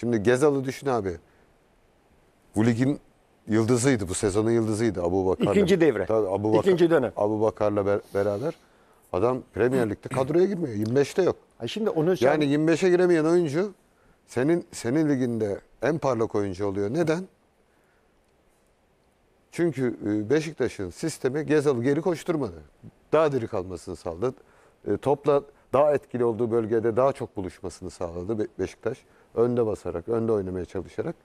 Şimdi Gezal'ı düşün abi. Bu ligin yıldızıydı. Bu sezonun yıldızıydı Abu Bakar. İkinci devre. Tabii Abu Bakar, İkinci dönem. Abu Bakar'la ber beraber adam Premier Lig'de kadroya girmiyor. 25'te yok. Ay şimdi onu sen... Yani 25'e giremeyen oyuncu senin senin liginde en parlak oyuncu oluyor. Neden? Çünkü e, Beşiktaş'ın sistemi Gezal'ı geri koşturmadı. Daha diri kalmasını sağladı. E, topla daha etkili olduğu bölgede daha çok buluşmasını sağladı Beşiktaş önde basarak, önde oynamaya çalışarak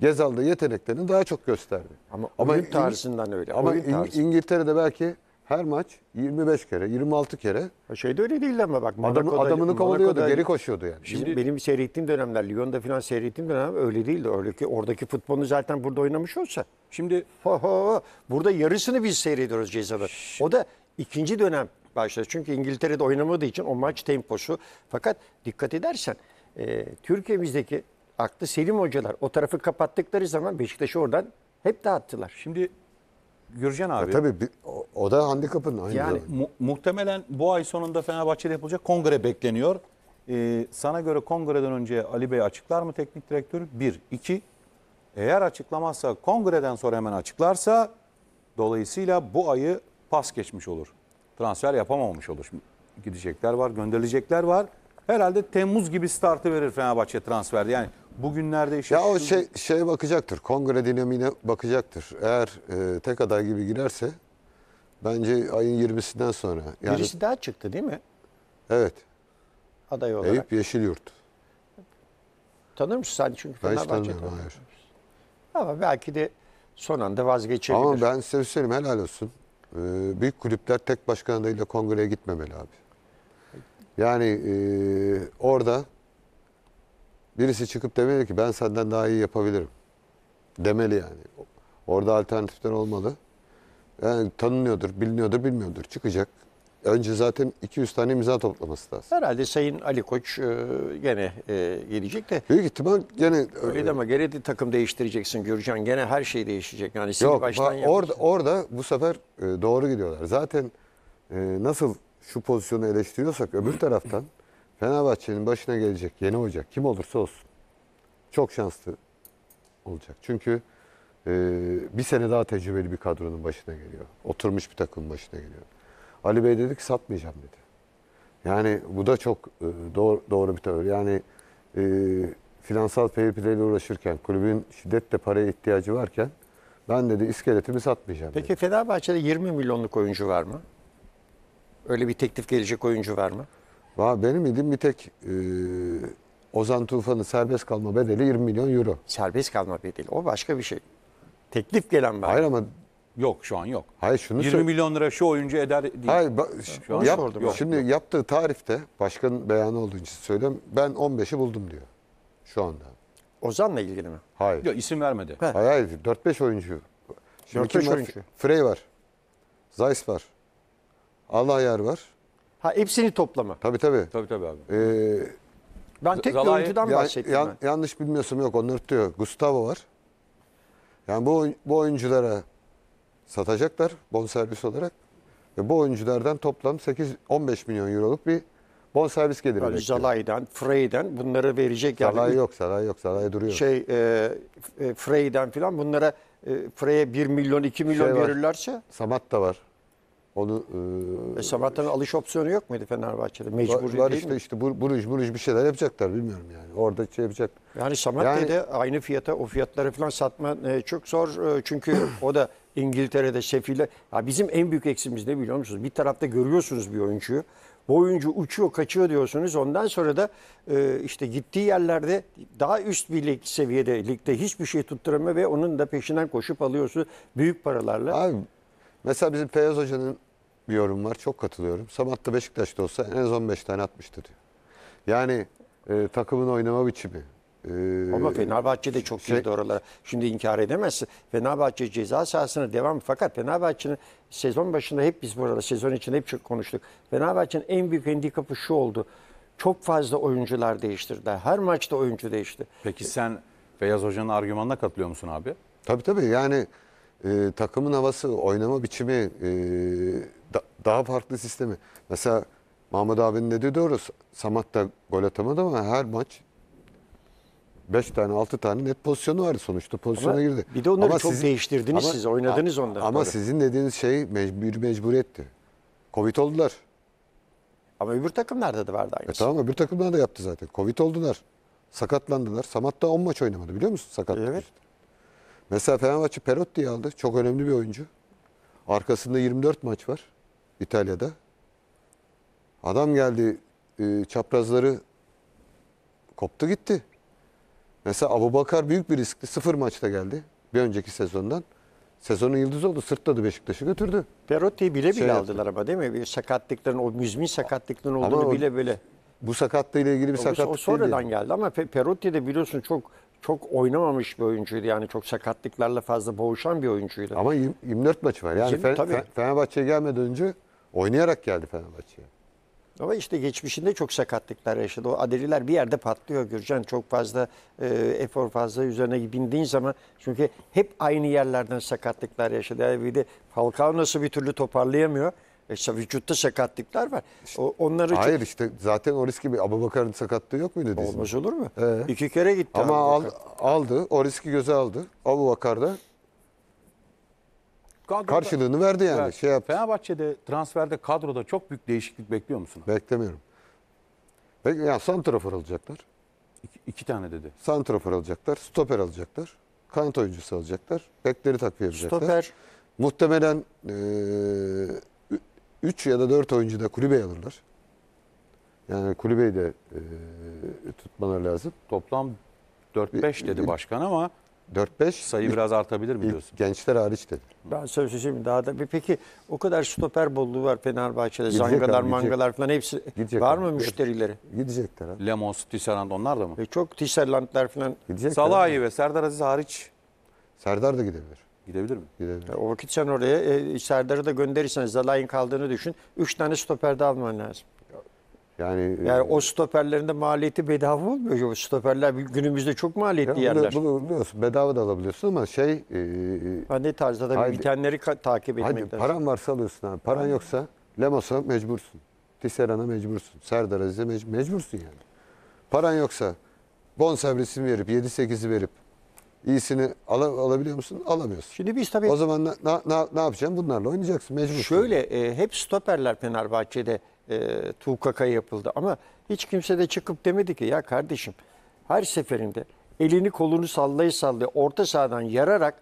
Gezal'da yeteneklerini daha çok gösterdi. Ama, ama oyun tarzından öyle. Ama oyun tarzı. İngiltere'de belki her maç 25 kere, 26 kere. Şey de öyle değil ama bak. Adamı, adamını kovalıyordu, geri koşuyordu yani. Şimdi, şimdi benim seyrettiğim dönemler, Lyon'da falan seyrettiğim dönem öyle değildi. öyle ki oradaki futbolunu zaten burada oynamış olsa. Şimdi ho, ho, ho, burada yarısını biz seyrediyoruz cezada. O da ikinci dönem başladı. Çünkü İngiltere'de oynamadığı için o maç temposu. Fakat dikkat edersen e, ee, Türkiye'mizdeki aklı selim hocalar o tarafı kapattıkları zaman Beşiktaş'ı oradan hep dağıttılar. Şimdi Gürcan abi. Ya tabii o, o da handikapın aynı. Yani mu- muhtemelen bu ay sonunda Fenerbahçe'de yapılacak kongre bekleniyor. Ee, sana göre kongreden önce Ali Bey açıklar mı teknik direktör? Bir. iki. Eğer açıklamazsa kongreden sonra hemen açıklarsa dolayısıyla bu ayı pas geçmiş olur. Transfer yapamamış olur. Şimdi gidecekler var, gönderilecekler var herhalde Temmuz gibi startı verir Fenerbahçe transferde. Yani bugünlerde işe... Ya o şey, şeye bakacaktır. Kongre dinamiğine bakacaktır. Eğer e, tek aday gibi girerse bence ayın 20'sinden sonra. Yani, Birisi daha çıktı değil mi? Evet. Aday olarak. Eyüp Yeşilyurt. Tanır mısın sen çünkü ben Fenerbahçe tanımıyorum. Hayır. Ama belki de son anda vazgeçebilir. Ama ben size şey söyleyeyim helal olsun. Ee, büyük kulüpler tek başkan adayıyla kongreye gitmemeli abi. Yani e, orada birisi çıkıp demeli ki ben senden daha iyi yapabilirim. Demeli yani. Orada alternatifler olmalı. Yani e, tanınıyordur, biliniyordur, bilmiyordur. Çıkacak. Önce zaten 200 tane imza toplaması lazım. Herhalde Sayın Ali Koç e, gene e, gelecek de. Büyük ihtimal gene... E, Öyle de ama gene de takım değiştireceksin Gürcan. Gene her şey değişecek. Yani Yok, baştan orada, orada bu sefer e, doğru gidiyorlar. Zaten e, nasıl şu pozisyonu eleştiriyorsak öbür taraftan Fenerbahçe'nin başına gelecek yeni hoca kim olursa olsun çok şanslı olacak. Çünkü e, bir sene daha tecrübeli bir kadronun başına geliyor. Oturmuş bir takımın başına geliyor. Ali Bey dedi ki satmayacağım dedi. Yani bu da çok e, doğru, doğru bir tavır. Yani e, finansal PYP'lerle uğraşırken, kulübün şiddetle paraya ihtiyacı varken ben dedi iskeletimi satmayacağım. Peki dedi. Fenerbahçe'de 20 milyonluk oyuncu var mı? Öyle bir teklif gelecek oyuncu var mı? Va benim idim bir tek e, Ozan Tufan'ın serbest kalma bedeli 20 milyon euro. Serbest kalma bedeli o başka bir şey. Teklif gelen var. Hayır ama Yok şu an yok. Hayır şunu 20 söyle- milyon lira şu oyuncu eder değil. Hayır, ba- şu an yap- sordum. Yok, şimdi yaptığı tarifte başkanın beyanı olduğu için söyleyeyim Ben 15'i buldum diyor şu anda. Ozan'la ilgili mi? Hayır. Yok, isim vermedi. Hayır, hayır 4-5 oyuncu. Şimdi 4-5 kim var? oyuncu. Frey var. Zeiss var. Allah yar var. Ha hepsini toplama. Tabii tabii. Tabii tabii abi. Ee, Ben tek Zalai- görüntüden ya- bahsettim yan- yanlış bilmiyorsam yok Onlar tutuyor. Gustavo var. Yani bu, bu oyunculara satacaklar bonservis olarak. Ve bu oyunculardan toplam 8-15 milyon euroluk bir bonservis geliri Yani bekliyor. Zalai'den, Frey'den bunları verecek yani. Salah yok, Salah yok, Salah duruyor. Şey e, e, Frey'den filan bunlara e, Frey'e 1 milyon 2 milyon Şey var. verirlerse Samat da var. Onu e, E, Sabahattin'in alış opsiyonu yok muydu Fenerbahçe'de? Mecburlar var işte mi? işte bur, buruj buruj bir şeyler yapacaklar bilmiyorum yani. Orada şey yapacak. Yani de aynı fiyata o fiyatları falan satma e, çok zor. E, çünkü o da İngiltere'de sefile. Ya bizim en büyük eksimiz ne biliyor musunuz? Bir tarafta görüyorsunuz bir oyuncuyu. Bu oyuncu uçuyor, kaçıyor diyorsunuz. Ondan sonra da e, işte gittiği yerlerde daha üst bir lig seviyede, ligde hiçbir şey tutturamıyor ve onun da peşinden koşup alıyorsunuz büyük paralarla. Abi mesela bizim Feyyaz Hoca'nın bir yorum var. Çok katılıyorum. Samat da Beşiktaş'ta olsa en az 15 tane atmıştı diyor. Yani e, takımın oynama biçimi. E, Ama Fenerbahçe de çok şey, girdi oralara. Şimdi inkar edemezsin. Fenerbahçe ceza sahasına devam. Fakat Fenerbahçe'nin sezon başında hep biz burada sezon için hep çok konuştuk. Fenerbahçe'nin en büyük handikapı şu oldu. Çok fazla oyuncular değiştirdi. Her maçta oyuncu değişti. Peki sen Feyyaz Hoca'nın argümanına katılıyor musun abi? Tabii tabii yani e, takımın havası, oynama biçimi, e, da, daha farklı sistemi. Mesela Mahmut abinin dediği doğru. Samat da gol atamadı ama her maç 5 tane 6 tane net pozisyonu vardı sonuçta pozisyona ama girdi. Bir de onları ama çok sizin, değiştirdiniz ama, siz oynadınız onları. Ama doğru. sizin dediğiniz şey mecbur mecburiyetti. Covid oldular. Ama öbür takımlarda da vardı aynısı. E tamam öbür takımlarda da yaptı zaten. Covid oldular. Sakatlandılar. Samat da 10 maç oynamadı biliyor musun? Sakat. Evet. İşte. Mesela Fenerbahçe Perotti'yi aldı. Çok önemli bir oyuncu. Arkasında 24 maç var İtalya'da. Adam geldi e, çaprazları koptu gitti. Mesela Abu Bakar büyük bir riskli. Sıfır maçta geldi. Bir önceki sezondan. Sezonun yıldızı oldu. Sırtladı Beşiktaş'ı götürdü. Perotti'yi bile bile şey aldılar ama değil mi? Bir sakatlıkların, o müzmin sakatlıkların olduğunu ama bile bile. Bu sakatlığı ile ilgili bir o, sakatlık O sonradan değil. geldi ama Perotti de biliyorsun çok çok oynamamış bir oyuncuydu. Yani çok sakatlıklarla fazla boğuşan bir oyuncuydu. Ama 24 maç var. Yani Fe- Fe- Fenerbahçe'ye gelmeden önce oynayarak geldi Fenerbahçe'ye. Ama işte geçmişinde çok sakatlıklar yaşadı. O adeliler bir yerde patlıyor Gürcan. Çok fazla e, efor fazla üzerine bindiğin zaman çünkü hep aynı yerlerden sakatlıklar yaşadı. Yani bir de Falcao nasıl bir türlü toparlayamıyor. İşte vücutta sakatlıklar var. O, onları Hayır çok... işte zaten o riski bir Abubakar'ın sakatlığı yok muydu dizinde? Olmaz olur mu? Ee. İki kere gitti. Ama al, aldı. O riski göze aldı. Abubakar da Kadroda, karşılığını verdi yani. Evet. Şey yaptı. Fenerbahçe'de transferde kadroda çok büyük değişiklik bekliyor musun? Beklemiyorum. Peki ya yani santrafor alacaklar. İki, iki tane dedi. Santrafor alacaklar, stoper alacaklar, kanat oyuncusu alacaklar, bekleri takviye edecekler. Stoper. Muhtemelen ee, 3 ya da 4 oyuncu da kulübe alırlar. Yani kulübeyi de e, tutmaları lazım. Toplam 4-5 e, dedi e, başkan ama 4-5 sayı biraz artabilir mi diyorsun? Gençler hariç dedi. Ben söyleyeyim daha da bir peki o kadar stoper bolluğu var Fenerbahçe'de. Gidecek zangalar, abi, mangalar falan hepsi gidecek var mı abi. müşterileri? Gidecekler abi. Lemos, Tisserand onlar da mı? E çok Tisserandlar falan. Gidecekler Salahi abi. ve Serdar Aziz hariç. Serdar da gidebilir. Gidebilir mi? Gidebilir. o vakit sen oraya e, Serdar'ı da gönderirsen Zalayın kaldığını düşün. Üç tane stoper de alman lazım. Yani, e, yani o stoperlerin de maliyeti bedava olmuyor. O stoperler günümüzde çok maliyetli ya, yerler. Bunu biliyorsun bedava da alabiliyorsun ama şey... E, hani tarzda da haydi, bitenleri takip etmek lazım. Paran varsa alıyorsun abi. Paran yani. yoksa Lemos'a mecbursun. Tisseran'a mecbursun. Serdar Aziz'e mecbursun yani. Paran yoksa bon servisini verip 7-8'i verip iyisini ala, alabiliyor musun? Alamıyorsun. Şimdi biz tabii O zaman ne, ne, ne yapacaksın? Bunlarla oynayacaksın. mecbur. şöyle e, hep stoperler Fenerbahçe'de e, Tuğkaka yapıldı ama hiç kimse de çıkıp demedi ki ya kardeşim her seferinde elini kolunu sallayı sallaya orta sahadan yararak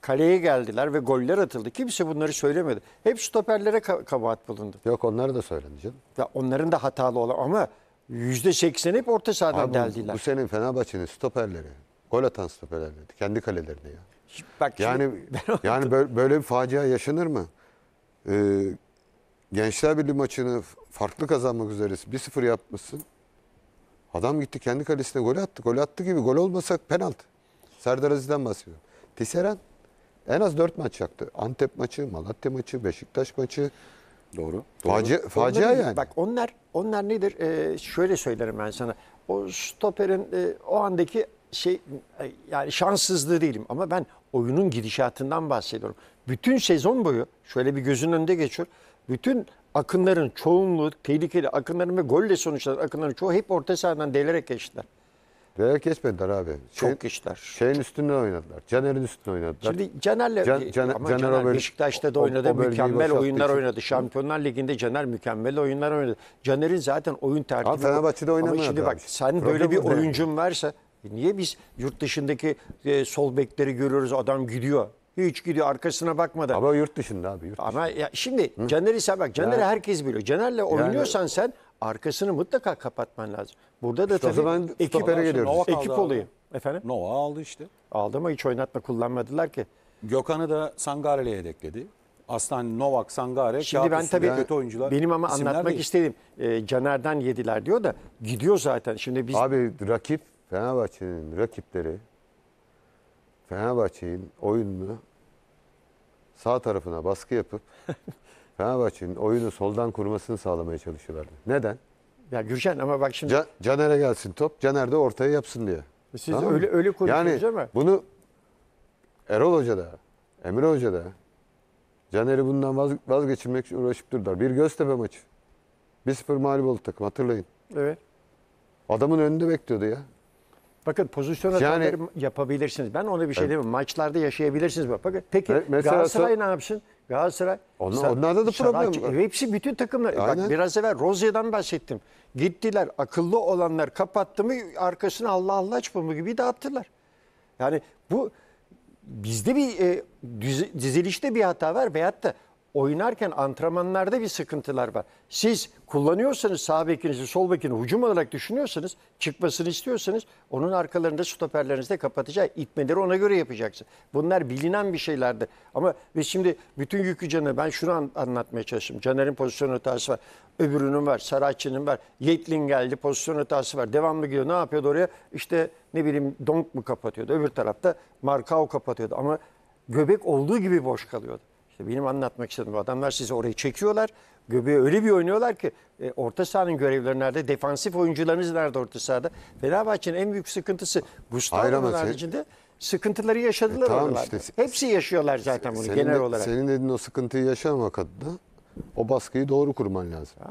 kaleye geldiler ve goller atıldı. Kimse bunları söylemedi. Hep stoperlere ka- kabahat bulundu. Yok onları da söylendi canım. Ya onların da hatalı olan ama %80 hep orta sahadan Abi bu- deldiler. bu senin Fenerbahçe'nin stoperleri Gol atan dedi, Kendi kalelerine ya. bak yani yani böyle, bir facia yaşanır mı? Ee, Gençler Birliği maçını farklı kazanmak üzere 1-0 yapmışsın. Adam gitti kendi kalesine gol attı. Gol attı gibi gol olmasak penaltı. Serdar Aziz'den bahsediyorum. Tiseren en az 4 maç yaptı. Antep maçı, Malatya maçı, Beşiktaş maçı. Doğru. Facia, Doğru. facia onlar, yani. Bak onlar onlar nedir? Ee, şöyle söylerim ben sana. O stoperin e, o andaki şey yani şanssızlığı değilim ama ben oyunun gidişatından bahsediyorum. Bütün sezon boyu şöyle bir gözün önünde geçiyor. Bütün akınların çoğunluğu tehlikeli akınların ve golle sonuçlar. akınların çoğu hep orta sahadan delerek geçtiler. Veya geçmediler abi. Şey, Çok geçtiler. Şeyin üstüne oynadılar. Caner'in üstüne oynadılar. Şimdi Caner'le Can, Can, ama Caner, Caner Beşiktaş'ta da oynadı. O, o mükemmel oyunlar için. oynadı. Şampiyonlar Ligi'nde Caner mükemmel oyunlar oynadı. Caner'in zaten oyun tercihi. Ama Fenerbahçe'de oynamıyor. Ama şimdi bak abi. sen Problem böyle bir oyuncun varsa Niye biz yurt dışındaki e, sol bekleri görüyoruz adam gidiyor. Hiç gidiyor arkasına bakmadan. Ama yurt dışında abi. Yurt dışında. Ama ya şimdi Hı? Caner'i sen bak Caner'i yani, herkes biliyor. Caner'le oynuyorsan yani, sen arkasını mutlaka kapatman lazım. Burada da işte tabii zaman, ekiplere geliyoruz. Ekip olayım. Efendim? Nova aldı işte. Aldı ama hiç oynatma kullanmadılar ki. Gökhan'ı da Sangare'ye yedekledi. Aslan Novak Sangare Şimdi ben tabii kötü oyuncular. Benim ama anlatmak değil. istedim. E, Caner'den yediler diyor da gidiyor zaten. Şimdi biz Abi rakip Fenerbahçe'nin rakipleri Fenerbahçe'nin oyununu sağ tarafına baskı yapıp Fenerbahçe'nin oyunu soldan kurmasını sağlamaya çalışıyorlardı. Neden? Ya Gürşen ama bak şimdi Ca Caner'e gelsin top, Caner de ortaya yapsın diye. Siz tamam öyle öyle konuşuyorsunuz yani, ama. Bunu Erol Hoca da, Emre Hoca da Caner'i bundan vazgeçirmek için uğraşıp durdular. Bir Göztepe maçı. 1-0 mağlup oldu takım hatırlayın. Evet. Adamın önünde bekliyordu ya. Bakın pozisyon yani, yapabilirsiniz. Ben ona bir şey evet. demem. Maçlarda yaşayabilirsiniz. Bakın peki Mesela, Galatasaray ne yapsın? Galatasaray. Onlar, onlarda da problem var. E, hepsi bütün takımlar. E, Aynen. Bak biraz evvel Rozya'dan bahsettim. Gittiler akıllı olanlar kapattı mı arkasını Allah Allah mı gibi dağıttılar. Yani bu bizde bir e, düz, dizilişte bir hata var veyahut da oynarken antrenmanlarda bir sıkıntılar var. Siz kullanıyorsanız sağ bekinizi sol bekini hücum olarak düşünüyorsanız çıkmasını istiyorsanız onun arkalarında stoperlerinizi de kapatacak. itmeleri ona göre yapacaksın. Bunlar bilinen bir şeylerdir. Ama biz şimdi bütün yükü canı ben şunu an, anlatmaya çalıştım. Caner'in pozisyon hatası var. Öbürünün var. Sarayçı'nın var. Yetlin geldi pozisyon hatası var. Devamlı gidiyor. Ne yapıyordu oraya? İşte ne bileyim Donk mu kapatıyordu. Öbür tarafta Markao kapatıyordu. Ama göbek olduğu gibi boş kalıyordu. İşte benim anlatmak istediğim adamlar sizi oraya çekiyorlar. Göbeği öyle bir oynuyorlar ki e, orta sahanın görevleri nerede? Defansif oyuncularınız nerede orta sahada? Fenerbahçe'nin en büyük sıkıntısı Gustavo'nun haricinde sıkıntıları yaşadılar e, tamam Işte, Hepsi yaşıyorlar zaten bunu genel de, olarak. Senin dediğin o sıkıntıyı yaşamak adına o baskıyı doğru kurman lazım. Ha?